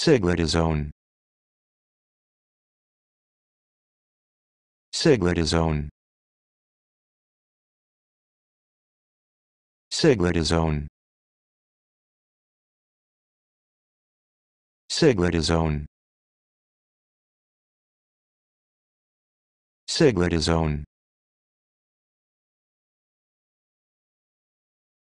Cyglatazone. Cyglatazone. Cyglatazone. Cyglatazone. Cyglatazone.